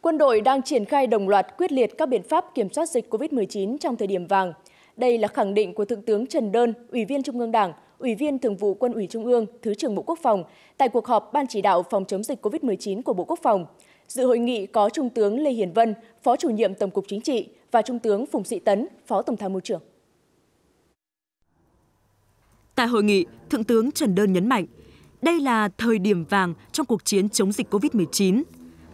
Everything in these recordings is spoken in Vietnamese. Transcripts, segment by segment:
Quân đội đang triển khai đồng loạt quyết liệt các biện pháp kiểm soát dịch COVID-19 trong thời điểm vàng. Đây là khẳng định của Thượng tướng Trần Đơn, Ủy viên Trung ương Đảng, Ủy viên Thường vụ Quân ủy Trung ương, Thứ trưởng Bộ Quốc phòng tại cuộc họp Ban chỉ đạo phòng chống dịch COVID-19 của Bộ Quốc phòng. Dự hội nghị có Trung tướng Lê Hiền Vân, Phó chủ nhiệm Tổng cục Chính trị và Trung tướng Phùng Sĩ Tấn, Phó Tổng tham mưu trưởng. Tại hội nghị, Thượng tướng Trần Đơn nhấn mạnh, đây là thời điểm vàng trong cuộc chiến chống dịch COVID-19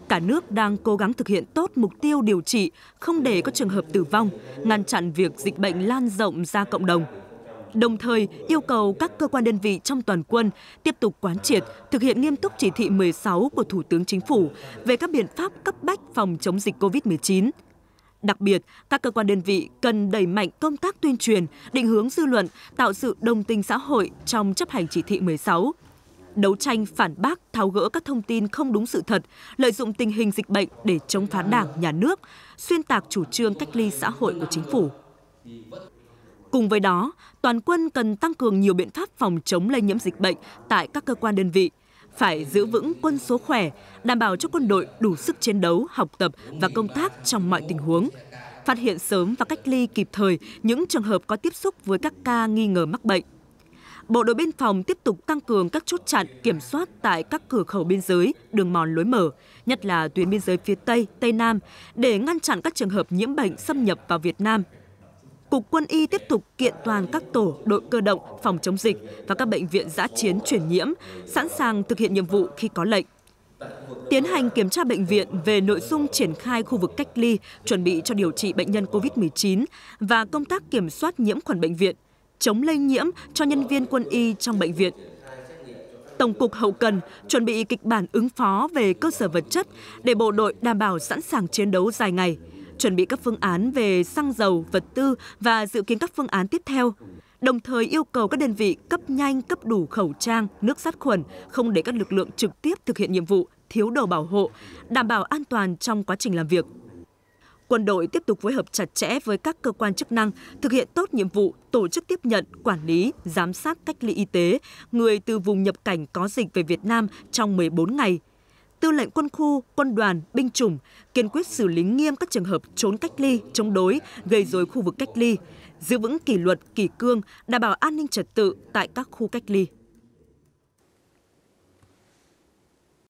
Cả nước đang cố gắng thực hiện tốt mục tiêu điều trị, không để có trường hợp tử vong, ngăn chặn việc dịch bệnh lan rộng ra cộng đồng. Đồng thời, yêu cầu các cơ quan đơn vị trong toàn quân tiếp tục quán triệt, thực hiện nghiêm túc chỉ thị 16 của Thủ tướng Chính phủ về các biện pháp cấp bách phòng chống dịch COVID-19. Đặc biệt, các cơ quan đơn vị cần đẩy mạnh công tác tuyên truyền, định hướng dư luận, tạo sự đồng tình xã hội trong chấp hành chỉ thị 16 đấu tranh phản bác, tháo gỡ các thông tin không đúng sự thật, lợi dụng tình hình dịch bệnh để chống phá Đảng, nhà nước, xuyên tạc chủ trương cách ly xã hội của chính phủ. Cùng với đó, toàn quân cần tăng cường nhiều biện pháp phòng chống lây nhiễm dịch bệnh tại các cơ quan đơn vị, phải giữ vững quân số khỏe, đảm bảo cho quân đội đủ sức chiến đấu, học tập và công tác trong mọi tình huống, phát hiện sớm và cách ly kịp thời những trường hợp có tiếp xúc với các ca nghi ngờ mắc bệnh, Bộ đội biên phòng tiếp tục tăng cường các chốt chặn kiểm soát tại các cửa khẩu biên giới, đường mòn lối mở, nhất là tuyến biên giới phía Tây, Tây Nam, để ngăn chặn các trường hợp nhiễm bệnh xâm nhập vào Việt Nam. Cục quân y tiếp tục kiện toàn các tổ, đội cơ động, phòng chống dịch và các bệnh viện giã chiến truyền nhiễm, sẵn sàng thực hiện nhiệm vụ khi có lệnh. Tiến hành kiểm tra bệnh viện về nội dung triển khai khu vực cách ly, chuẩn bị cho điều trị bệnh nhân COVID-19 và công tác kiểm soát nhiễm khuẩn bệnh viện, chống lây nhiễm cho nhân viên quân y trong bệnh viện. Tổng cục Hậu cần chuẩn bị kịch bản ứng phó về cơ sở vật chất để bộ đội đảm bảo sẵn sàng chiến đấu dài ngày, chuẩn bị các phương án về xăng dầu, vật tư và dự kiến các phương án tiếp theo, đồng thời yêu cầu các đơn vị cấp nhanh, cấp đủ khẩu trang, nước sát khuẩn, không để các lực lượng trực tiếp thực hiện nhiệm vụ thiếu đồ bảo hộ, đảm bảo an toàn trong quá trình làm việc quân đội tiếp tục phối hợp chặt chẽ với các cơ quan chức năng thực hiện tốt nhiệm vụ tổ chức tiếp nhận, quản lý, giám sát cách ly y tế người từ vùng nhập cảnh có dịch về Việt Nam trong 14 ngày. Tư lệnh quân khu, quân đoàn, binh chủng kiên quyết xử lý nghiêm các trường hợp trốn cách ly, chống đối, gây rối khu vực cách ly, giữ vững kỷ luật, kỷ cương, đảm bảo an ninh trật tự tại các khu cách ly.